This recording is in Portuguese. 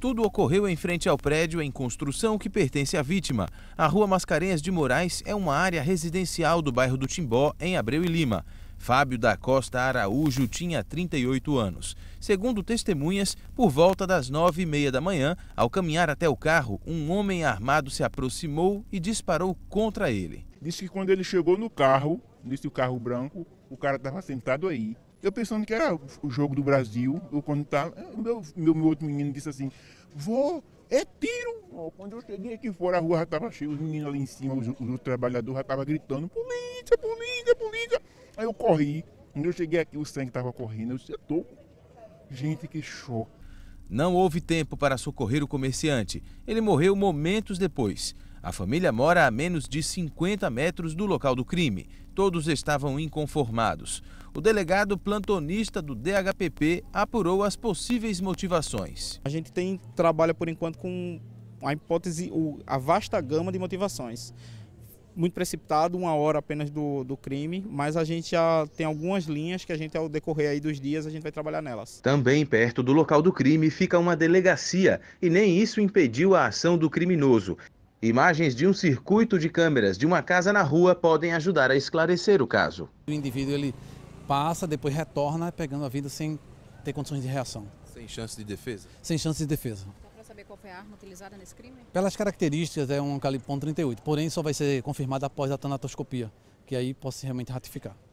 Tudo ocorreu em frente ao prédio em construção que pertence à vítima. A rua Mascarenhas de Moraes é uma área residencial do bairro do Timbó, em Abreu e Lima. Fábio da Costa Araújo tinha 38 anos. Segundo testemunhas, por volta das nove e meia da manhã, ao caminhar até o carro, um homem armado se aproximou e disparou contra ele. Disse que quando ele chegou no carro, disse o carro branco, o cara estava sentado aí. Eu pensando que era o jogo do Brasil, eu quando tava, tá, é, meu, meu, meu outro menino disse assim, vou, é tiro. quando eu cheguei aqui fora, a rua já estava cheia, os meninos ali em cima, os, os trabalhadores já estavam gritando, polícia, polícia, polícia. Aí eu corri, quando eu cheguei aqui, o sangue estava correndo, eu disse, eu tô. Gente, que choque. Não houve tempo para socorrer o comerciante. Ele morreu momentos depois. A família mora a menos de 50 metros do local do crime. Todos estavam inconformados. O delegado plantonista do DHPP apurou as possíveis motivações. A gente tem trabalha por enquanto com a hipótese, a vasta gama de motivações. Muito precipitado, uma hora apenas do, do crime, mas a gente já tem algumas linhas que a gente, ao decorrer aí dos dias, a gente vai trabalhar nelas. Também perto do local do crime fica uma delegacia e nem isso impediu a ação do criminoso. Imagens de um circuito de câmeras de uma casa na rua podem ajudar a esclarecer o caso. O indivíduo ele passa, depois retorna, pegando a vida sem ter condições de reação. Sem chance de defesa? Sem chance de defesa. Dá para saber qual foi a arma utilizada nesse crime? Pelas características, é um calibre .38, porém só vai ser confirmado após a tanatoscopia, que aí possa realmente ratificar.